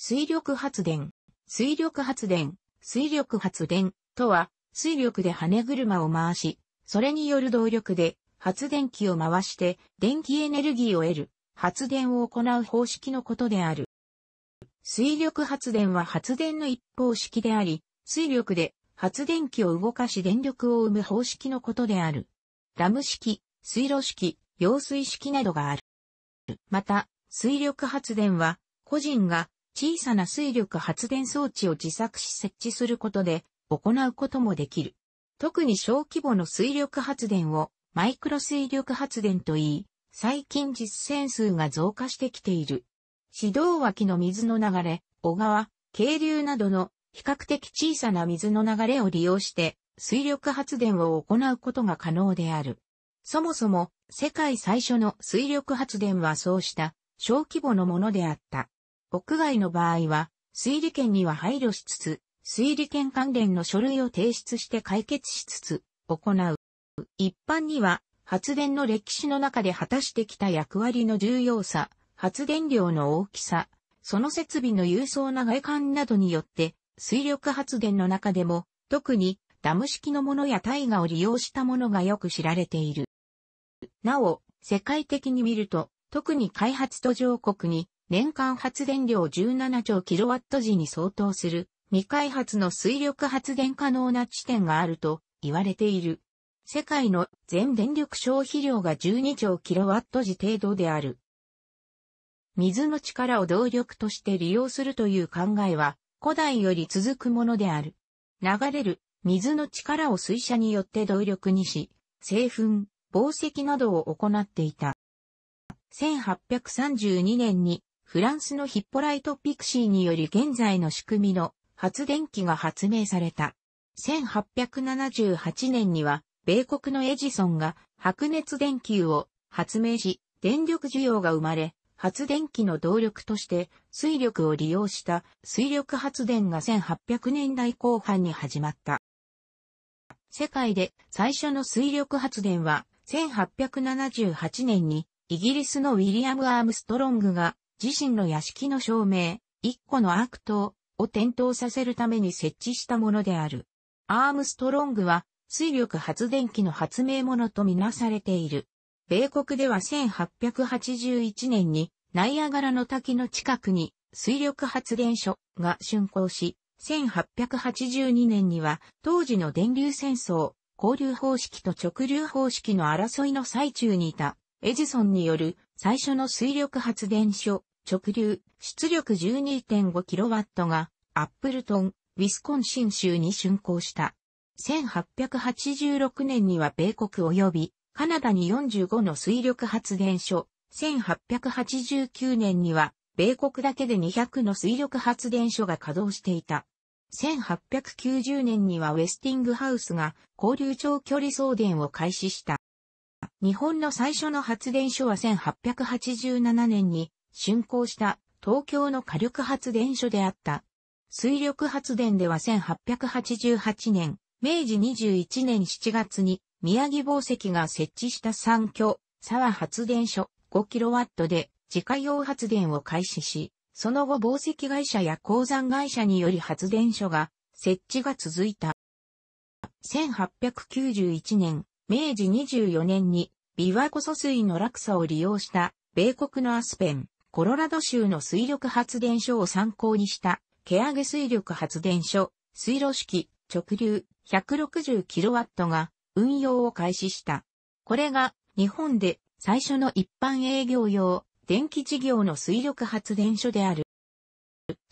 水力発電。水力発電、水力発電とは、水力で羽車を回し、それによる動力で発電機を回して電気エネルギーを得る、発電を行う方式のことである。水力発電は発電の一方式であり、水力で発電機を動かし電力を生む方式のことである。ラム式、水路式、揚水式などがある。また、水力発電は、個人が小さな水力発電装置を自作し設置することで行うこともできる。特に小規模の水力発電をマイクロ水力発電といい、最近実践数が増加してきている。指導脇の水の流れ、小川、渓流などの比較的小さな水の流れを利用して水力発電を行うことが可能である。そもそも世界最初の水力発電はそうした小規模のものであった。屋外の場合は、推理権には配慮しつつ、推理権関連の書類を提出して解決しつつ、行う。一般には、発電の歴史の中で果たしてきた役割の重要さ、発電量の大きさ、その設備の郵送な外観などによって、水力発電の中でも、特にダム式のものや大河を利用したものがよく知られている。なお、世界的に見ると、特に開発途上国に年間発電量17兆キロワット時に相当する未開発の水力発電可能な地点があると言われている。世界の全電力消費量が12兆キロワット時程度である。水の力を動力として利用するという考えは古代より続くものである。流れる水の力を水車によって動力にし、製粉、紡績などを行っていた。1832年にフランスのヒッポライト・ピクシーにより現在の仕組みの発電機が発明された。1878年には、米国のエジソンが白熱電球を発明し、電力需要が生まれ、発電機の動力として水力を利用した水力発電が1800年代後半に始まった。世界で最初の水力発電は1878年にイギリスのウィリアム・アームストロングが自身の屋敷の照明、一個の悪党を点灯させるために設置したものである。アームストロングは水力発電機の発明者とみなされている。米国では1881年にナイアガラの滝の近くに水力発電所が竣工し、1882年には当時の電流戦争、交流方式と直流方式の争いの最中にいたエジソンによる最初の水力発電所、直流、出力 12.5kW が、アップルトン、ウィスコンシン州に竣工した。1886年には米国及び、カナダに45の水力発電所、1889年には、米国だけで200の水力発電所が稼働していた。1890年にはウェスティングハウスが交流長距離送電を開始した。日本の最初の発電所は1887年に竣工した東京の火力発電所であった。水力発電では1888年、明治21年7月に宮城宝石が設置した三居、沢発電所 5kW で自家用発電を開始し、その後宝石会社や鉱山会社により発電所が設置が続いた。1891年、明治24年に琵琶湖疎水の落差を利用した米国のアスペン、コロラド州の水力発電所を参考にしたケアゲ水力発電所、水路式直流 160kW が運用を開始した。これが日本で最初の一般営業用電気事業の水力発電所である。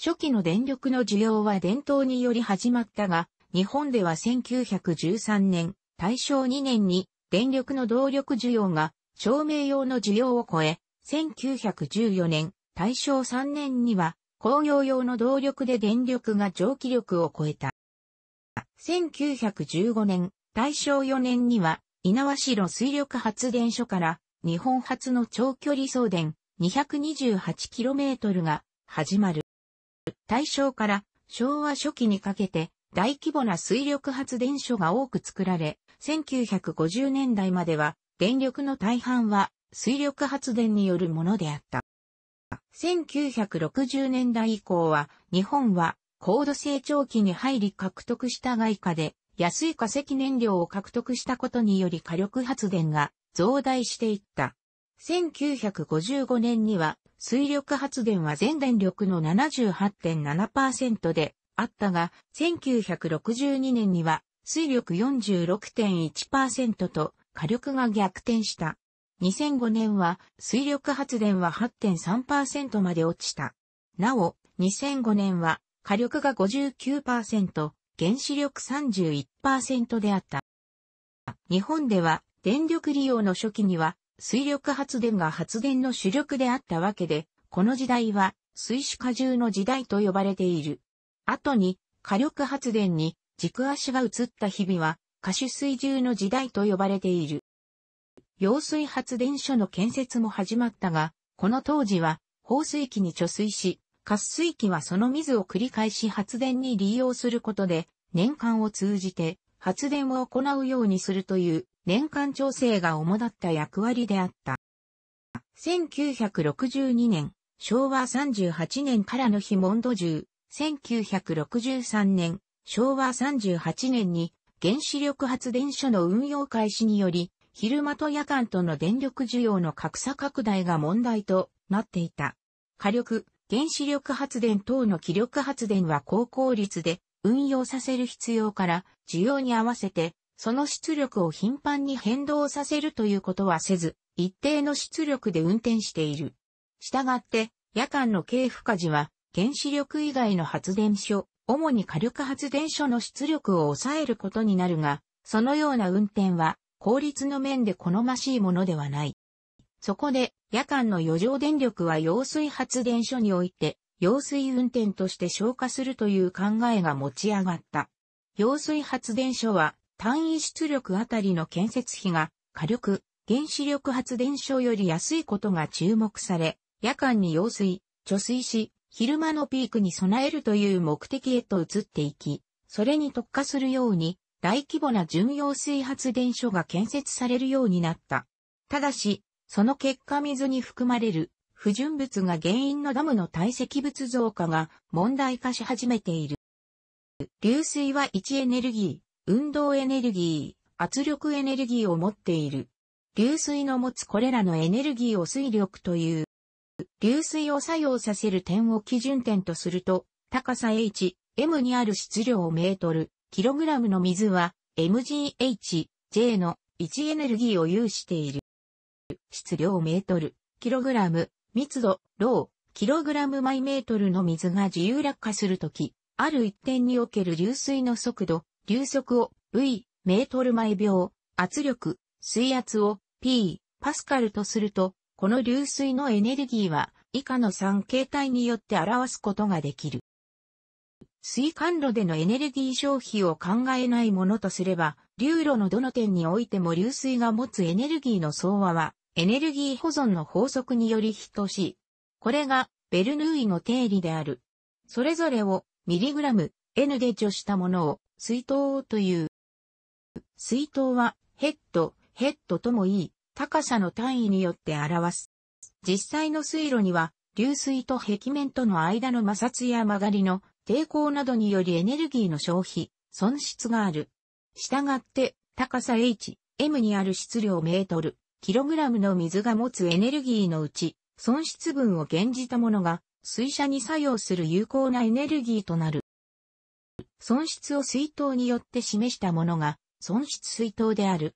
初期の電力の需要は伝統により始まったが、日本では1913年、大正2年に電力の動力需要が照明用の需要を超え、1914年、大正3年には工業用の動力で電力が蒸気力を超えた。1915年、大正4年には、猪苗代水力発電所から日本初の長距離送電 228km が始まる。大正から昭和初期にかけて大規模な水力発電所が多く作られ、1950年代までは、電力の大半は水力発電によるものであった。1960年代以降は、日本は高度成長期に入り獲得した外貨で、安い化石燃料を獲得したことにより火力発電が増大していった。1955年には水力発電は全電力の78.7%であったが、1962年には水力46.1%と火力が逆転した。2005年は水力発電は8.3%まで落ちた。なお、2005年は火力が59%、原子力31%であった。日本では電力利用の初期には水力発電が発電の主力であったわけで、この時代は水死荷重の時代と呼ばれている。後に火力発電に軸足が移った日々は、下種水中の時代と呼ばれている。揚水発電所の建設も始まったが、この当時は、放水器に貯水し、滑水器はその水を繰り返し発電に利用することで、年間を通じて発電を行うようにするという年間調整が主だった役割であった。1962年、昭和38年からの日モンド中、1963年、昭和38年に原子力発電所の運用開始により、昼間と夜間との電力需要の格差拡大が問題となっていた。火力、原子力発電等の気力発電は高効率で運用させる必要から需要に合わせてその出力を頻繁に変動させるということはせず一定の出力で運転している。したがって夜間の軽負荷時は原子力以外の発電所主に火力発電所の出力を抑えることになるが、そのような運転は効率の面で好ましいものではない。そこで、夜間の余剰電力は揚水発電所において、揚水運転として消化するという考えが持ち上がった。揚水発電所は、単位出力あたりの建設費が、火力、原子力発電所より安いことが注目され、夜間に揚水、貯水し、昼間のピークに備えるという目的へと移っていき、それに特化するように大規模な巡洋水発電所が建設されるようになった。ただし、その結果水に含まれる不純物が原因のダムの堆積物増加が問題化し始めている。流水は位置エネルギー、運動エネルギー、圧力エネルギーを持っている。流水の持つこれらのエネルギーを水力という。流水を作用させる点を基準点とすると、高さ H、M にある質量をメートル、キログラムの水は、MGH、J の位置エネルギーを有している。質量メートル、キログラム、密度、ロー、キログラム毎メートルの水が自由落下するとき、ある一点における流水の速度、流速を V、メートル毎秒、圧力、水圧を P、パスカルとすると、この流水のエネルギーは以下の3形態によって表すことができる。水管炉でのエネルギー消費を考えないものとすれば、流路のどの点においても流水が持つエネルギーの総和は、エネルギー保存の法則により等しい。これが、ベルヌーイの定理である。それぞれを、ミリグラム、N で除したものを、水筒という。水筒は、ヘッド、ヘッドともいい、高さの単位によって表す。実際の水路には、流水と壁面との間の摩擦や曲がりの抵抗などによりエネルギーの消費、損失がある。したがって、高さ H、M にある質量メートル、キログラムの水が持つエネルギーのうち、損失分を減じたものが、水車に作用する有効なエネルギーとなる。損失を水筒によって示したものが、損失水筒である。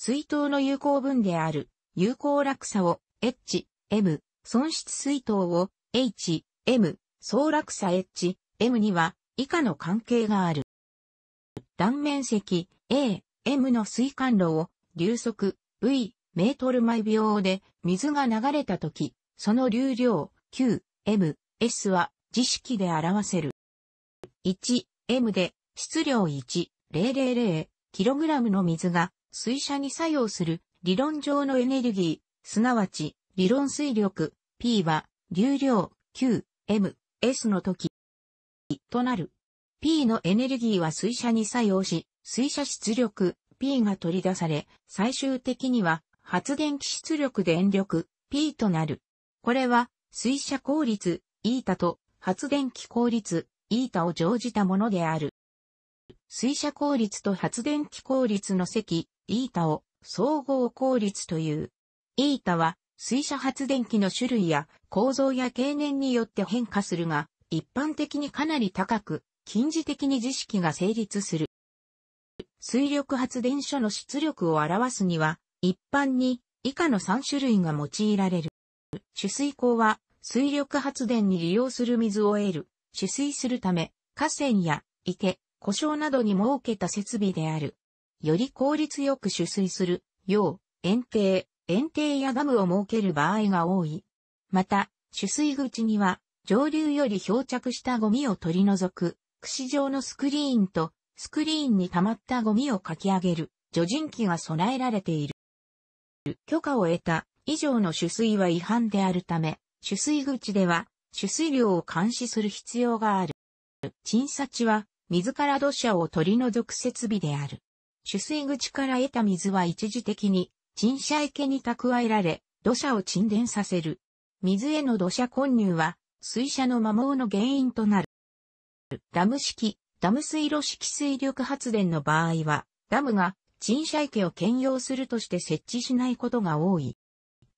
水筒の有効分である、有効落差を H、M、損失水筒を H、M、総落差 H、M には以下の関係がある。断面積 A、M の水管路を流速 V、メートル毎秒で水が流れた時、その流量 Q、M、S は自式で表せる。1、M で質量1、000、kg の水が水車に作用する理論上のエネルギー、すなわち理論水力 P は流量 Q、M、S の時となる。P のエネルギーは水車に作用し、水車出力 P が取り出され、最終的には発電機出力電力 P となる。これは水車効率 η と発電機効率 η を乗じたものである。水車効率と発電機効率の積、イータを総合効率という。イータは水車発電機の種類や構造や経年によって変化するが、一般的にかなり高く、近似的に知識が成立する。水力発電所の出力を表すには、一般に以下の3種類が用いられる。取水口は水力発電に利用する水を得る、取水するため、河川や池、故障などに設けた設備である。より効率よく取水する、よう、園庭、園庭やダムを設ける場合が多い。また、取水口には、上流より漂着したゴミを取り除く、串状のスクリーンと、スクリーンに溜まったゴミをかき上げる、除塵機が備えられている。許可を得た以上の取水は違反であるため、取水口では、取水量を監視する必要がある。沈査地は、水から土砂を取り除く設備である。取水口から得た水は一時的に沈車池に蓄えられ、土砂を沈殿させる。水への土砂混入は、水車の摩耗の原因となる。ダム式、ダム水路式水力発電の場合は、ダムが沈車池を兼用するとして設置しないことが多い。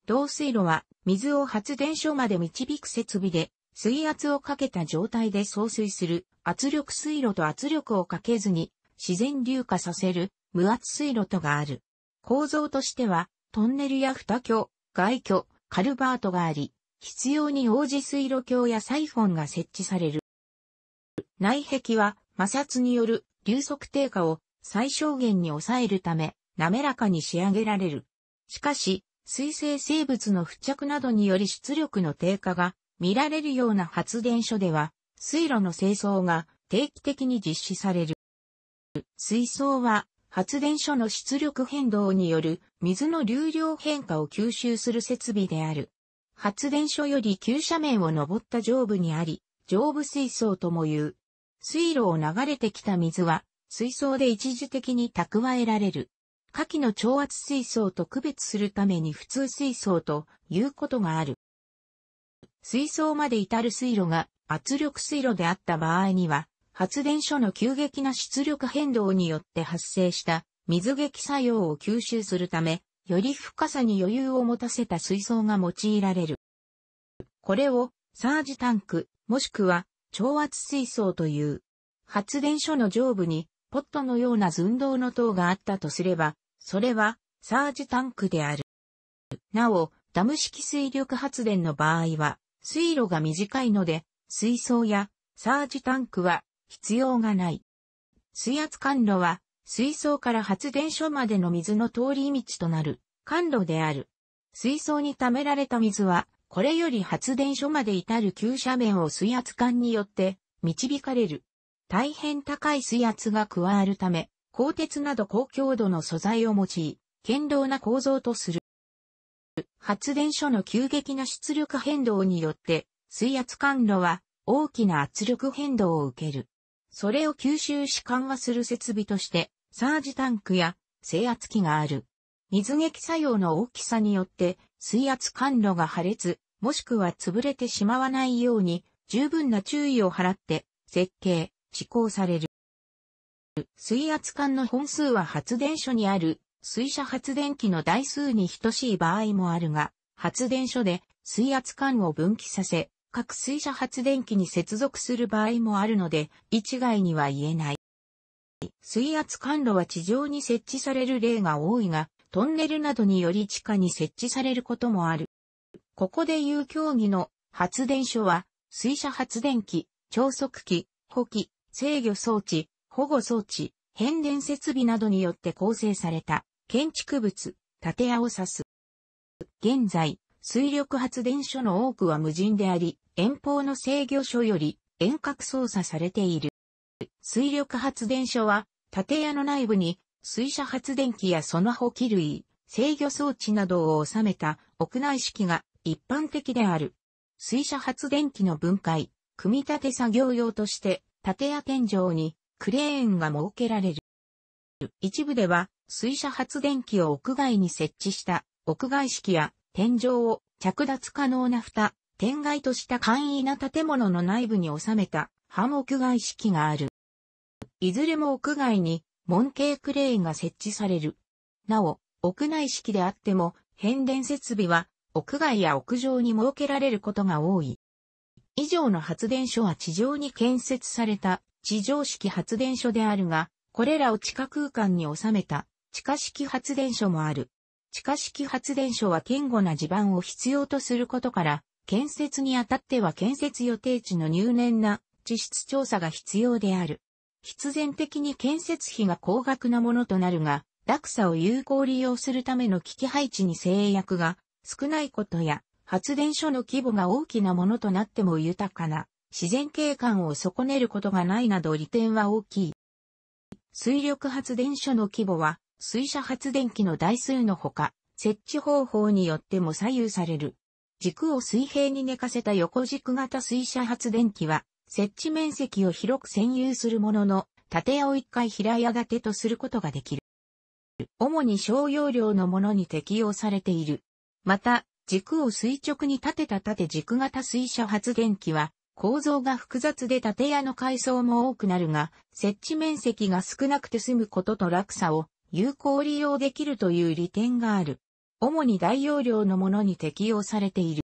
導水路は水を発電所まで導く設備で、水圧をかけた状態で送水する圧力水路と圧力をかけずに自然流下させる無圧水路とがある。構造としてはトンネルや蓋橋、外橋、カルバートがあり、必要に応じ水路橋やサイフォンが設置される。内壁は摩擦による流速低下を最小限に抑えるため滑らかに仕上げられる。しかし、水生生物の付着などにより出力の低下が見られるような発電所では、水路の清掃が定期的に実施される。水槽は発電所の出力変動による水の流量変化を吸収する設備である。発電所より急斜面を登った上部にあり、上部水槽とも言う。水路を流れてきた水は水槽で一時的に蓄えられる。下記の超圧水槽と区別するために普通水槽ということがある。水槽まで至る水路が圧力水路であった場合には、発電所の急激な出力変動によって発生した水撃作用を吸収するため、より深さに余裕を持たせた水槽が用いられる。これをサージタンク、もしくは超圧水槽という。発電所の上部にポットのような寸胴の塔があったとすれば、それはサージタンクである。なお、ダム式水力発電の場合は、水路が短いので、水槽やサージタンクは必要がない。水圧管路は水槽から発電所までの水の通り道となる管路である。水槽に溜められた水は、これより発電所まで至る急斜面を水圧管によって導かれる。大変高い水圧が加わるため、鋼鉄など高強度の素材を用い、堅牢な構造とする。発電所の急激な出力変動によって、水圧管路は大きな圧力変動を受ける。それを吸収し緩和する設備として、サージタンクや制圧器がある。水撃作用の大きさによって、水圧管路が破裂、もしくは潰れてしまわないように、十分な注意を払って、設計、施行される。水圧管の本数は発電所にある水車発電機の台数に等しい場合もあるが、発電所で水圧管を分岐させ、各水車発電機に接続する場合もあるので、一概には言えない。水圧管路は地上に設置される例が多いが、トンネルなどにより地下に設置されることもある。ここで言う競技の発電所は、水車発電機、超速機、補機、制御装置、保護装置、変電設備などによって構成された建築物、建屋を指す。現在、水力発電所の多くは無人であり、遠方の制御所より遠隔操作されている。水力発電所は、建屋の内部に水車発電機やその補機類、制御装置などを収めた屋内式が一般的である。水車発電機の分解、組み立て作業用として、建屋天井にクレーンが設けられる。一部では水車発電機を屋外に設置した屋外式や天井を着脱可能な蓋、天外とした簡易な建物の内部に収めた半屋外式がある。いずれも屋外に門形クレーンが設置される。なお、屋内式であっても変電設備は屋外や屋上に設けられることが多い。以上の発電所は地上に建設された地上式発電所であるが、これらを地下空間に収めた地下式発電所もある。地下式発電所は堅固な地盤を必要とすることから、建設にあたっては建設予定地の入念な地質調査が必要である。必然的に建設費が高額なものとなるが、落差を有効利用するための機器配置に制約が少ないことや、発電所の規模が大きなものとなっても豊かな自然景観を損ねることがないなど利点は大きい。水力発電所の規模は水車発電機の台数のほか、設置方法によっても左右される。軸を水平に寝かせた横軸型水車発電機は、設置面積を広く占有するものの、縦屋を一回平屋建てとすることができる。主に小容量のものに適用されている。また、軸を垂直に立てた縦軸型水車発電機は、構造が複雑で建屋の階層も多くなるが、設置面積が少なくて済むことと落差を有効利用できるという利点がある。主に大容量のものに適用されている。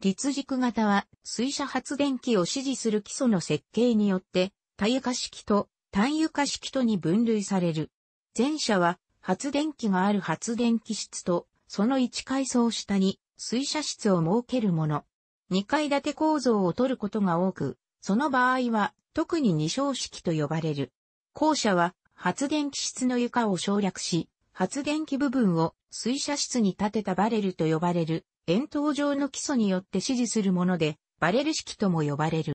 立軸型は水車発電機を支持する基礎の設計によって多油化式と単油化式とに分類される。前者は発電機がある発電機室とその1階層下に水車室を設けるもの。2階建て構造を取ることが多く、その場合は特に二小式と呼ばれる。後者は発電機室の床を省略し、発電機部分を水車室に立てたバレルと呼ばれる、円筒状の基礎によって指示するもので、バレル式とも呼ばれる。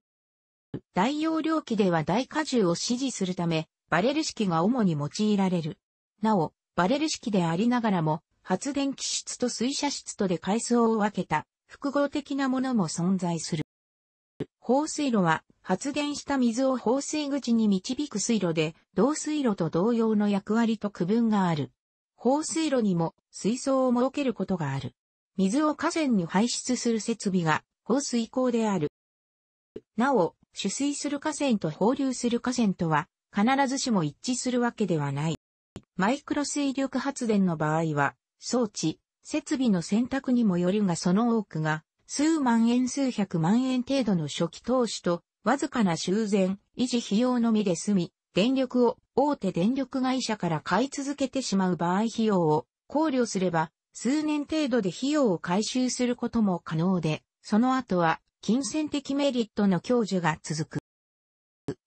大容量機では大荷重を指示するため、バレル式が主に用いられる。なお、バレル式でありながらも、発電機室と水車室とで階層を分けた複合的なものも存在する。放水路は発電した水を放水口に導く水路で、導水路と同様の役割と区分がある。放水路にも水槽を設けることがある。水を河川に排出する設備が放水口である。なお、取水する河川と放流する河川とは必ずしも一致するわけではない。マイクロ水力発電の場合は、装置、設備の選択にもよるがその多くが、数万円数百万円程度の初期投資とわずかな修繕、維持費用のみで済み、電力を大手電力会社から買い続けてしまう場合費用を考慮すれば、数年程度で費用を回収することも可能で、その後は金銭的メリットの享受が続く。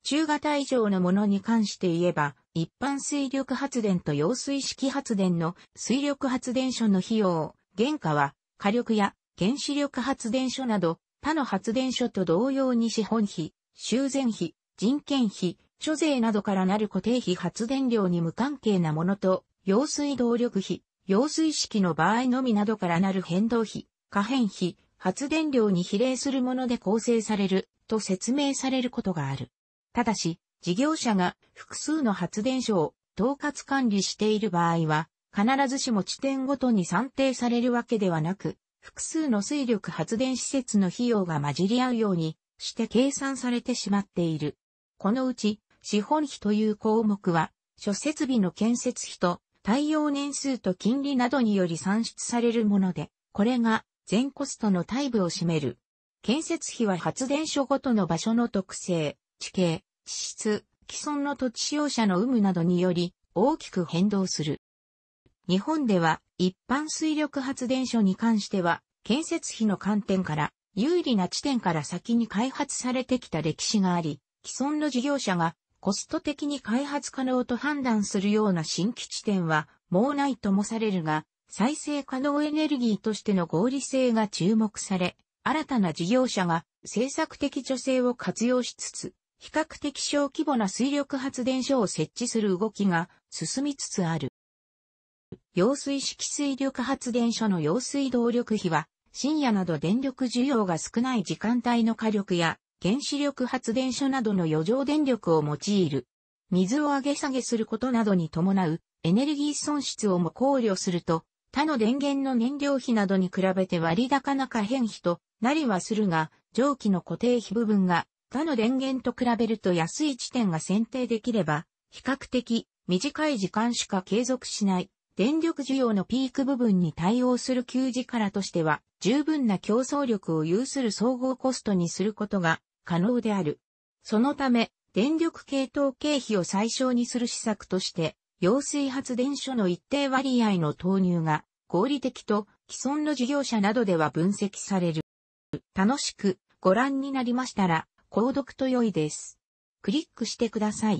中型以上のものに関して言えば、一般水力発電と揚水式発電の水力発電所の費用、原価は火力や原子力発電所など他の発電所と同様に資本費、修繕費、人件費、諸税などからなる固定費発電量に無関係なものと、揚水動力費、揚水式の場合のみなどからなる変動費、可変費、発電量に比例するもので構成されると説明されることがある。ただし、事業者が複数の発電所を統括管理している場合は、必ずしも地点ごとに算定されるわけではなく、複数の水力発電施設の費用が混じり合うようにして計算されてしまっている。このうち、資本費という項目は、諸設備の建設費と対応年数と金利などにより算出されるもので、これが全コストの大部を占める。建設費は発電所ごとの場所の特性、地形、地質、既存の土地使用者の有無などにより大きく変動する。日本では一般水力発電所に関しては、建設費の観点から有利な地点から先に開発されてきた歴史があり、既存の事業者がコスト的に開発可能と判断するような新規地点はもうないともされるが、再生可能エネルギーとしての合理性が注目され、新たな事業者が政策的助成を活用しつつ、比較的小規模な水力発電所を設置する動きが進みつつある。揚水式水力発電所の揚水動力費は、深夜など電力需要が少ない時間帯の火力や原子力発電所などの余剰電力を用いる。水を上げ下げすることなどに伴うエネルギー損失をも考慮すると、他の電源の燃料費などに比べて割高な可変費となりはするが、蒸気の固定費部分が他の電源と比べると安い地点が選定できれば、比較的短い時間しか継続しない電力需要のピーク部分に対応する給仕からとしては、十分な競争力を有する総合コストにすることが可能である。そのため、電力系統経費を最小にする施策として、揚水発電所の一定割合の投入が合理的と既存の事業者などでは分析される。楽しくご覧になりましたら、購読と良いです。クリックしてください。